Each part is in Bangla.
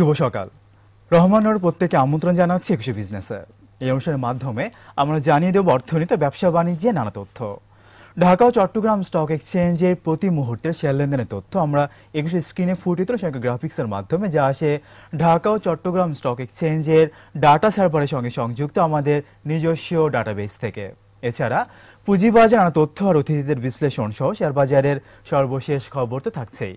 শুভ সকাল রহমান ওর প্রত্যেকে আমন্ত্রণ জানাচ্ছি একুশে বিজনেসে এই অনুষ্ঠানের মাধ্যমে আমরা জানিয়ে দেব অর্থনীতি ব্যবসা বাণিজ্যে নানা তথ্য ঢাকা ও চট্টগ্রাম স্টক এক্সচেঞ্জের প্রতি মুহূর্তের শেয়ার লেনদেনের তথ্য আমরা একুশে স্ক্রিনে ফুটে তোলার সঙ্গে গ্রাফিক্সের মাধ্যমে যা আসে ঢাকা ও চট্টগ্রাম স্টক এক্সচেঞ্জের ডাটা সার্ভারের সঙ্গে সংযুক্ত আমাদের নিজস্ব ডাটাবেস থেকে এছাড়া পুঁজিবাজার নানা তথ্য আর অতিথিদের বিশ্লেষণ সহ শেয়ার বাজারের সর্বশেষ খবর তো থাকছেই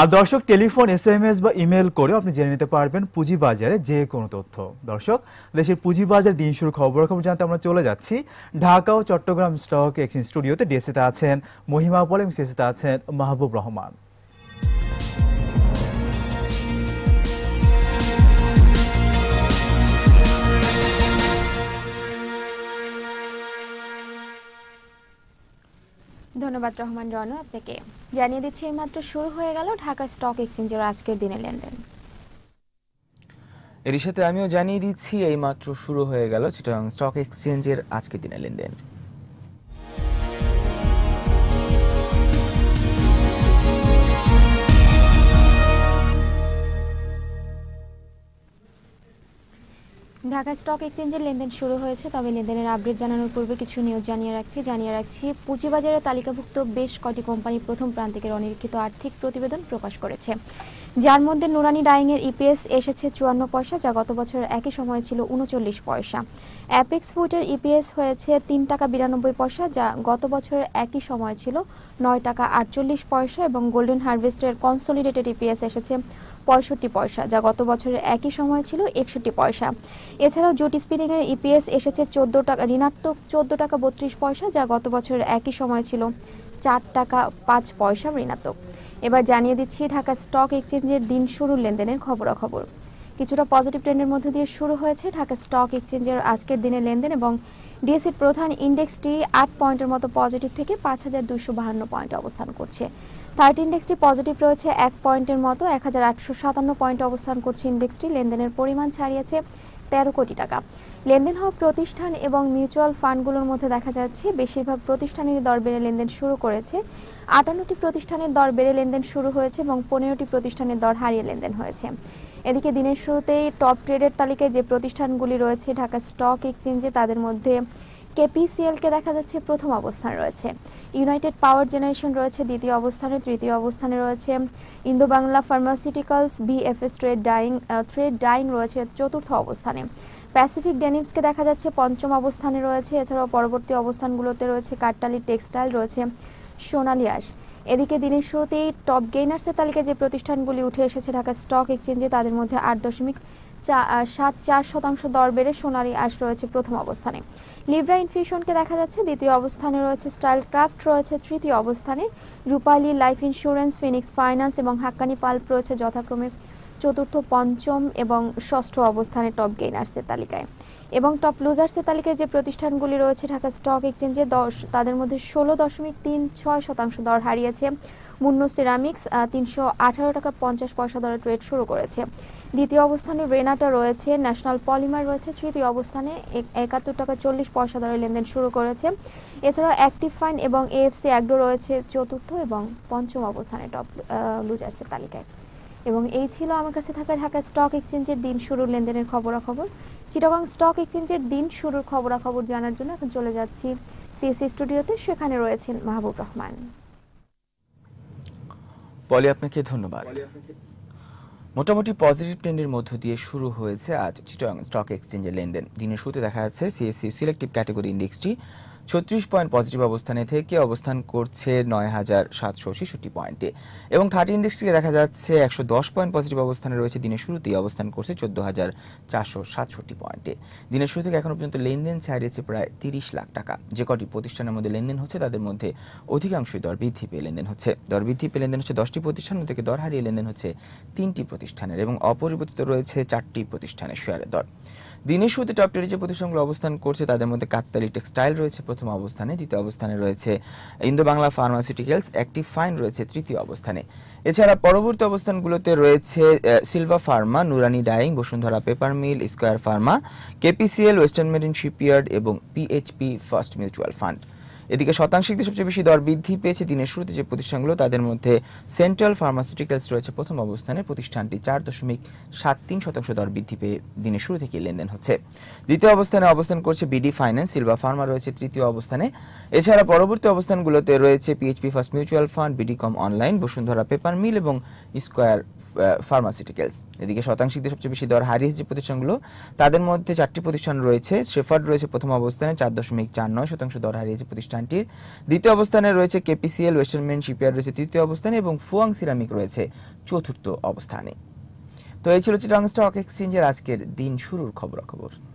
আর দর্শক টেলিফোন এস এম এস বা ইমেল করে আপনি জেনে নিতে পারবেন পুঁজিবাজারে যে কোনো তথ্য দর্শক দেশের পুঁজিবাজার দিন শুরু খবর খবর জানতে আমরা চলে যাচ্ছি ঢাকা ও চট্টগ্রাম স্টক এক্সচেঞ্জ স্টুডিওতে ডিএসিতে আছেন মহিমা পল এবং আছেন মাহবুব রহমান ধন্যবাদ রহমান রনু আপনাকে জানিয়ে দিচ্ছি এইমাত্র শুরু হয়ে গেল ঢাকা স্টক এক্সচেঞ্জের আজকের দিনে লেনদেন এর সাথে আমিও জানিয়ে দিচ্ছি এইমাত্র শুরু হয়ে গেল চিটাং স্টক এক্সচেঞ্জের আজকের দিনে লেনদেন ঢাকা স্টক এক্সচেঞ্জের লেনদেন শুরু হয়েছে তবে লেনদেনের আপডেট জানানোর পূর্বে কিছু নিউজ জানিয়ে রাখছি জানিয়ে রাখছি পুঁজিবাজারে তালিকাভুক্ত বেশ কটি কোম্পানি প্রথম প্রান্তিকের অনিরীক্ষিত আর্থিক প্রতিবেদন প্রকাশ করেছে যার মধ্যে নুরানি ডাইংয়ের ইপিএস e এসেছে চুয়ান্ন পয়সা যা গত বছরের একই সময় ছিল উনচল্লিশ পয়সা অ্যাপেক্স ফুডের ইপিএস হয়েছে তিন টাকা বিরানব্বই পয়সা যা গত বছরের একই সময় ছিল নয় টাকা আটচল্লিশ পয়সা এবং গোল্ডেন হারভেস্টের কনসলিডেটেড ইপিএস এসেছে পঁয়ষট্টি পয়সা যা গত বছরের একই সময় ছিল একষট্টি পয়সা এছাড়াও জুট এর ইপিএস এসেছে চোদ্দ টাকা ঋণাত্মক চোদ্দ টাকা বত্রিশ পয়সা যা গত বছরের একই সময় ছিল চার টাকা পাঁচ পয়সা ঋণাত্মক এবার জানিয়ে দিচ্ছি ঢাকা স্টক এক্সচেঞ্জের দিন শুরুর লেনদেনের খবর কিছুটা পজিটিভ ট্রেন্ডের মধ্য দিয়ে শুরু হয়েছে ঢাকা স্টক এক্সচেঞ্জের আজকের দিনের লেনদেন এবং ডিএসির প্রধান ইন্ডেক্সটি আট পয়েন্টের মতো পজিটিভ থেকে পাঁচ হাজার দুশো বাহান্ন পয়েন্ট অবস্থান করছে থার্ড ইন্ডেক্সটি পজিটিভ রয়েছে এক পয়েন্টের মতো এক হাজার আটশো সাতান্ন পয়েন্টে অবস্থান করছে ইন্ডেক্সটি লেনদেনের পরিমাণ ছাড়িয়েছে তেরো কোটি টাকা লেনদেন হওয়া প্রতিষ্ঠান এবং মিউচুয়াল ফান্ডগুলোর মধ্যে দেখা যাচ্ছে বেশিরভাগ প্রতিষ্ঠানের দর বেড়ে লেনদেন শুরু করেছে আটান্নটি প্রতিষ্ঠানের দর বেড়ে লেনদেন শুরু হয়েছে এবং পনেরোটি প্রতিষ্ঠানের দর হারিয়ে লেনদেন হয়েছে এদিকে দিনের শুরুতেই টপ ট্রেডের তালিকায় যে প্রতিষ্ঠানগুলি রয়েছে ঢাকা স্টক এক্সচেঞ্জে তাদের মধ্যে কেপিসিএলকে দেখা যাচ্ছে প্রথম অবস্থান রয়েছে ইউনাইটেড পাওয়ার জেনারেশন রয়েছে দ্বিতীয় অবস্থানে তৃতীয় অবস্থানে রয়েছে Indo Bangla pharmaceuticals B F S trade dyeing thread dyeing রয়েছে চতুর্থ অবস্থানে প্যাসিফিক ডেনিমসকে দেখা যাচ্ছে পঞ্চম অবস্থানে রয়েছে এছাড়াও পরবর্তী অবস্থানগুলোতে রয়েছে কাটালি টেক্সটাইল রয়েছে সোনালি আস এদিকে দিনের শুরুতেই টপ গেইনার্সের তালিকায় যে প্রতিষ্ঠানগুলি উঠে এসেছে ঢাকা স্টক এক্সচেঞ্জে তাদের মধ্যে আট দশমিক সাত চার শতাংশ দর বেড়ে সোনারি আশ রয়েছে প্রথম অবস্থানে লিব্রা ইনফিউশনকে দেখা যাচ্ছে দ্বিতীয় অবস্থানে রয়েছে স্টাইল ক্রাফট রয়েছে তৃতীয় অবস্থানে Rupali life insurance Phoenix finance এবং হাক্কানি পাল্প রয়েছে যথাক্রমে চতুর্থ পঞ্চম এবং ষষ্ঠ অবস্থানে টপ গেইনার্সের তালিকায় এবং টপ লুজার্সের তালিকায় যে প্রতিষ্ঠানগুলি রয়েছে ঢাকা স্টক এক্সচেঞ্জে দশ তাদের মধ্যে ষোলো দশমিক তিন ছয় শতাংশ দর হারিয়েছে মুন্ন সিরামিক্স তিনশো আঠারো টাকা পঞ্চাশ পয়সা দরে ট্রেড শুরু করেছে দ্বিতীয় অবস্থানে রেনাটা রয়েছে ন্যাশনাল পলিমার রয়েছে তৃতীয় অবস্থানে একাত্তর টাকা চল্লিশ পয়সা দরে লেনদেন শুরু করেছে এছাড়াও অ্যাক্টিভ ফাইন এবং এএফসি অ্যাগ্রো রয়েছে চতুর্থ এবং পঞ্চম অবস্থানে টপ লুজার্সের তালিকায় এবং এই ছিল আমার কাছে থাকা ঢাকা স্টক এক্সচেঞ্জের দিন শুরুর লেনদেনের খবরাখবর চিটাগং স্টক এক্সচেঞ্জের দিন শুরুর খবরাখবর জানার জন্য এখন চলে যাচ্ছি সিএসি স্টুডিওতে সেখানে রয়েছেন মাহবুব রহমান পলি আপনাকে ধন্যবাদ মোটামুটি পজিটিভ ট্রেন্ডের মধ্য দিয়ে শুরু হয়েছে আজ চিটাগং স্টক এক্সচেঞ্জের লেনদেন দিনের শুরুতে দেখা যাচ্ছে সিএসসি সিলেক্টিভ ক্যাটাগরি ইন্ডেক্সটি ছত্রিশ পয়েন্ট পজিটিভ অবস্থানে থেকে অবস্থান করছে নয় হাজার সাতশো ছেষট্টি পয়েন্টে এবং থার্টি ইন্ডেক্সটিকে দেখা যাচ্ছে একশো দশ পয়েন্ট পজিটিভ অবস্থানে রয়েছে দিনের শুরুতেই অবস্থান করছে চোদ্দো হাজার চারশো সাতষট্টি পয়েন্টে দিনের শুরু থেকে এখনও পর্যন্ত লেনদেন ছাড়িয়েছে প্রায় তিরিশ লাখ টাকা যে কটি প্রতিষ্ঠানের মধ্যে লেনদেন হচ্ছে তাদের মধ্যে অধিকাংশই দর বৃদ্ধি পেয়ে লেনদেন হচ্ছে দর বৃদ্ধি পেয়ে লেনদেন হচ্ছে দশটি প্রতিষ্ঠান থেকে দর হারিয়ে লেনদেন হচ্ছে তিনটি প্রতিষ্ঠানের এবং অপরিবর্তিত রয়েছে চারটি প্রতিষ্ঠানের শেয়ারের দর দিনের শুরুতে টপ টেনে যে প্রতিষ্ঠানগুলো অবস্থান করছে তাদের মধ্যে কাকতালি টেক্সটাইল রয়েছে প্রথম অবস্থানে দ্বিতীয় অবস্থানে রয়েছে Indo Bangla pharmaceuticals active fine রয়েছে তৃতীয় অবস্থানে এছাড়া পরবর্তী অবস্থানগুলোতে রয়েছে Silva pharma Nurani dyeing Bashundhara paper mill square pharma K P C L western marine shipyard এবং পিএইচপি ফার্স্ট মিউচুয়াল ফান্ড এদিকে শতাংশিক সবচেয়ে বেশি দর বৃদ্ধি পেয়েছে দিনের শুরুতে যে প্রতিষ্ঠানগুলো তাদের মধ্যে সেন্ট্রাল ফার্মাসিউটিক্যালস রয়েছে প্রথম অবস্থানে প্রতিষ্ঠানটি চার দশমিক সাত তিন শতাংশ দর বৃদ্ধি পেয়ে দিনের শুরু থেকে লেনদেন হচ্ছে দ্বিতীয় অবস্থানে অবস্থান করছে বিডি ফাইন্যান্স সিলভা ফার্মা রয়েছে তৃতীয় অবস্থানে এছাড়া পরবর্তী অবস্থানগুলোতে রয়েছে P H P first mutual fund B D com online Bashundhara paper mill এবং স্কোয়ার ফার্মাসিউটিক্যালস এদিকে শতাংশিকদের সবচেয়ে বেশি দর হারিয়েছে যে প্রতিষ্ঠানগুলো তাদের মধ্যে চারটি প্রতিষ্ঠান রয়েছে শেফার্ড রয়েছে প্রথম অবস্থানে চার দশমিক চার নয় শতাংশ দর হারিয়েছে প্রতিষ্ঠানটির দ্বিতীয় অবস্থানে রয়েছে কেপিসিএল ওয়েস্টার্নমেন শিপইয়ার্ড রয়েছে তৃতীয় অবস্থানে এবং ফুয়াং সিরামিক রয়েছে চতুর্থ অবস্থানে তো এই ছিল চিটাং স্টক এক্সচেঞ্জের আজকের দিন শুরুর খবরাখবর